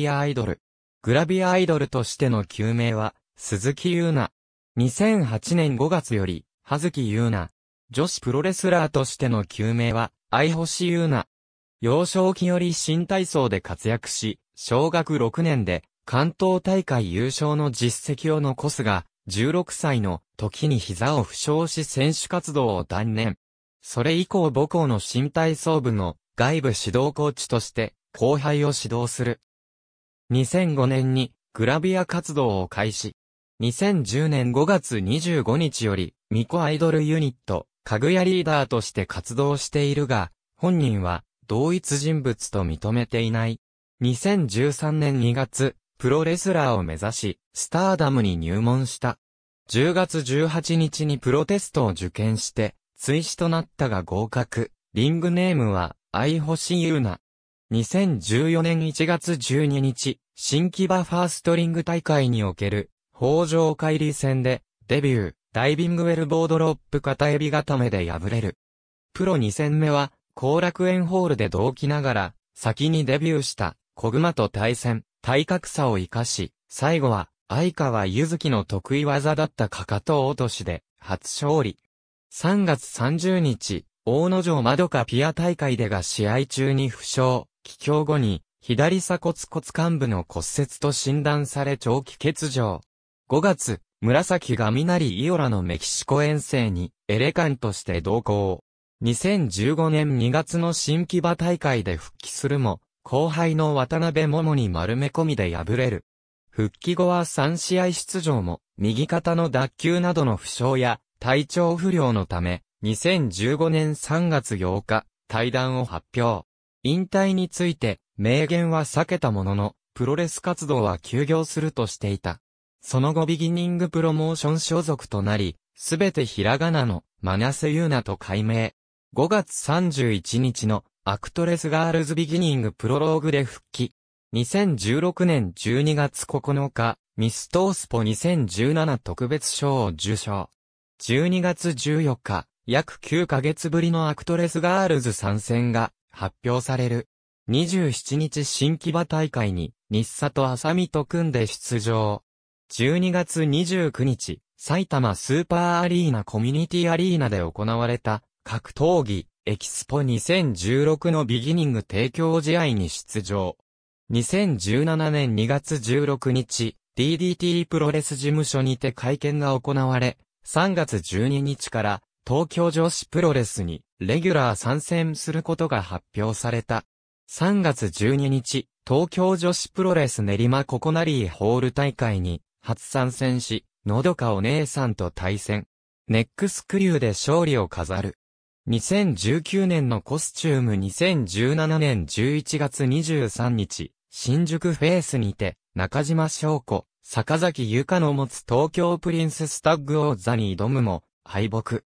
ビアアイドル。グラビアアイドルとしての救命は、鈴木優奈。2008年5月より、葉月優奈。女子プロレスラーとしての救命は、愛星優奈。幼少期より新体操で活躍し、小学6年で関東大会優勝の実績を残すが、16歳の時に膝を負傷し選手活動を断念。それ以降母校の新体操部の外部指導コーチとして後輩を指導する。2005年にグラビア活動を開始。2010年5月25日より、ミコアイドルユニット、かぐやリーダーとして活動しているが、本人は同一人物と認めていない。2013年2月、プロレスラーを目指し、スターダムに入門した。10月18日にプロテストを受験して、追試となったが合格。リングネームは、アイホシユーナ。2014年1月12日、新木場ファーストリング大会における、北条海里戦で、デビュー、ダイビングウェルボードロップ片指固めで敗れる。プロ2戦目は、後楽園ホールで同期ながら、先にデビューした、小熊と対戦、体格差を生かし、最後は、相川ゆずきの得意技だったかかと落としで、初勝利。3月30日、大野城まどかピア大会でが試合中に負傷。帰郷後に、左鎖骨骨幹部の骨折と診断され長期欠場。5月、紫が雷イオラのメキシコ遠征に、エレカンとして同行。2015年2月の新木場大会で復帰するも、後輩の渡辺桃に丸め込みで敗れる。復帰後は3試合出場も、右肩の脱臼などの負傷や、体調不良のため、2015年3月8日、対談を発表。引退について、明言は避けたものの、プロレス活動は休業するとしていた。その後ビギニングプロモーション所属となり、すべてひらがなの、マナセユーナと改名。5月31日の、アクトレスガールズビギニングプロローグで復帰。2016年12月9日、ミストースポ2017特別賞を受賞。12月14日、約9ヶ月ぶりのアクトレスガールズ参戦が発表される。27日新木場大会に、日佐と浅見と組んで出場。12月29日、埼玉スーパーアリーナコミュニティアリーナで行われた、格闘技、エキスポ2016のビギニング提供試合に出場。2017年2月16日、DDT プロレス事務所にて会見が行われ、3月12日から東京女子プロレスにレギュラー参戦することが発表された。3月12日、東京女子プロレス練馬ココナリーホール大会に初参戦し、のどかお姉さんと対戦。ネックスクリューで勝利を飾る。2019年のコスチューム2017年11月23日、新宿フェイスにて、中島翔子、坂崎由香の持つ東京プリンセスタッグ王座に挑むも、敗北。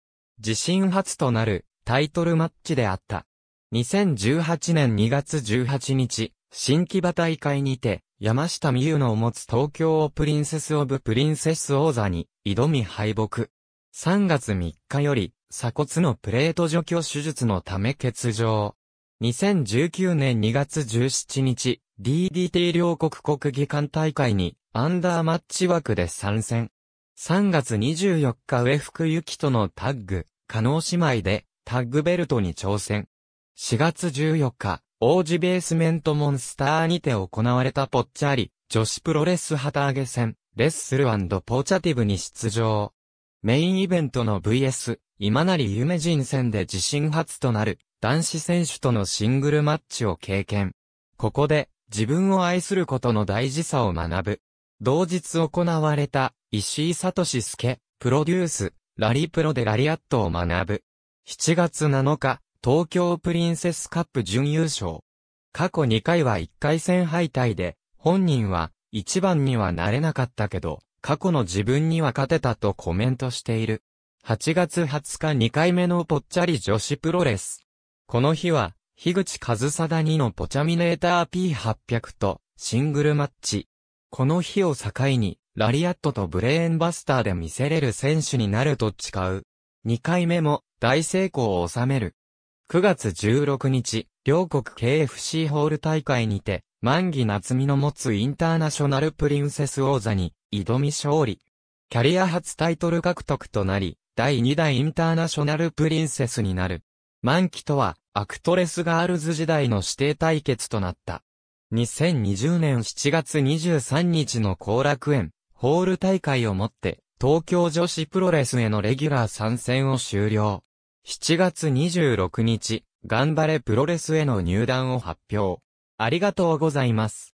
自身初となるタイトルマッチであった。2018年2月18日、新木場大会にて、山下美優の持つ東京をプリンセスオブプリンセス王座に挑み敗北。3月3日より、鎖骨のプレート除去手術のため欠場。2019年2月17日、DDT 両国国技館大会に、アンダーマッチ枠で参戦。3月24日上福ゆきとのタッグ、加納姉妹でタッグベルトに挑戦。4月14日、王子ベースメントモンスターにて行われたポッチャリ、女子プロレス旗揚げ戦、レッスルポチャティブに出場。メインイベントの VS、今成夢人戦で自身初となる男子選手とのシングルマッチを経験。ここで自分を愛することの大事さを学ぶ。同日行われた、石井聡介、プロデュース、ラリプロでラリアットを学ぶ。7月7日、東京プリンセスカップ準優勝。過去2回は1回戦敗退で、本人は、一番にはなれなかったけど、過去の自分には勝てたとコメントしている。8月20日2回目のぽっちゃり女子プロレス。この日は、樋口和貞2のポチャミネーター P800 とシングルマッチ、この日を境に、ラリアットとブレーンバスターで見せれる選手になると誓う。2回目も大成功を収める。9月16日、両国 KFC ホール大会にて、万木夏美の持つインターナショナルプリンセス王座に挑み勝利。キャリア初タイトル獲得となり、第2代インターナショナルプリンセスになる。万期とは、アクトレスガールズ時代の指定対決となった。2020年7月23日の後楽園、ホール大会をもって、東京女子プロレスへのレギュラー参戦を終了。7月26日、頑張れプロレスへの入団を発表。ありがとうございます。